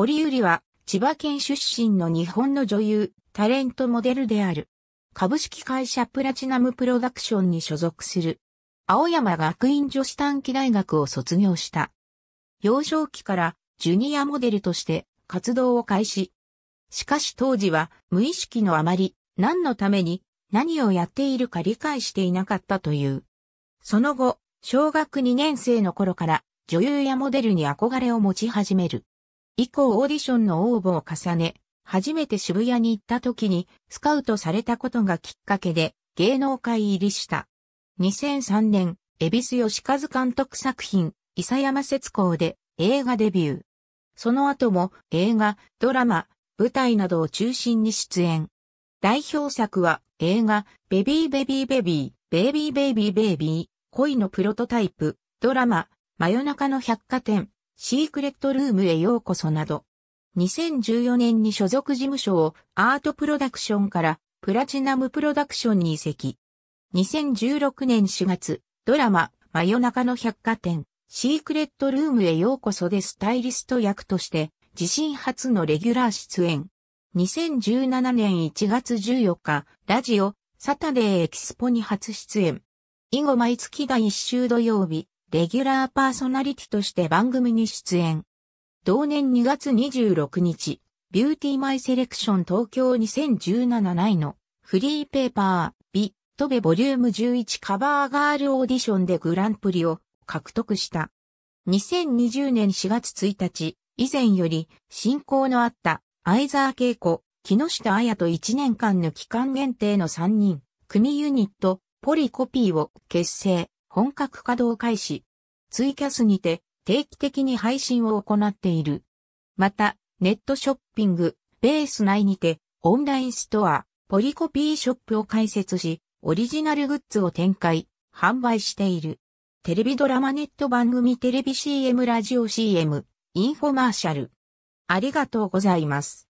堀ゆりは、千葉県出身の日本の女優、タレントモデルである。株式会社プラチナムプロダクションに所属する。青山学院女子短期大学を卒業した。幼少期からジュニアモデルとして活動を開始。しかし当時は無意識のあまり何のために何をやっているか理解していなかったという。その後、小学2年生の頃から女優やモデルに憧れを持ち始める。以降オーディションの応募を重ね、初めて渋谷に行った時にスカウトされたことがきっかけで芸能界入りした。2003年、恵比寿吉和監督作品、伊佐山節光で映画デビュー。その後も映画、ドラマ、舞台などを中心に出演。代表作は映画、ベビーベビーベビー、ベイビーベイビーベイビー、恋のプロトタイプ、ドラマ、真夜中の百貨店、シークレットルームへようこそなど、2014年に所属事務所をアートプロダクションからプラチナムプロダクションに移籍。2016年4月、ドラマ、真夜中の百貨店、シークレットルームへようこそでスタイリスト役として、自身初のレギュラー出演。2017年1月14日、ラジオ、サタデーエキスポに初出演。以後毎月第1週土曜日、レギュラーパーソナリティとして番組に出演。同年2月26日、ビューティーマイセレクション東京2017内のフリーペーパー、ビ、トベボリューム11カバーガールオーディションでグランプリを獲得した。2020年4月1日、以前より進行のあった相沢恵子、木下彩と1年間の期間限定の3人、組ユニット、ポリコピーを結成。本格稼働開始。ツイキャスにて定期的に配信を行っている。また、ネットショッピング、ベース内にて、オンラインストア、ポリコピーショップを開設し、オリジナルグッズを展開、販売している。テレビドラマネット番組テレビ CM ラジオ CM、インフォマーシャル。ありがとうございます。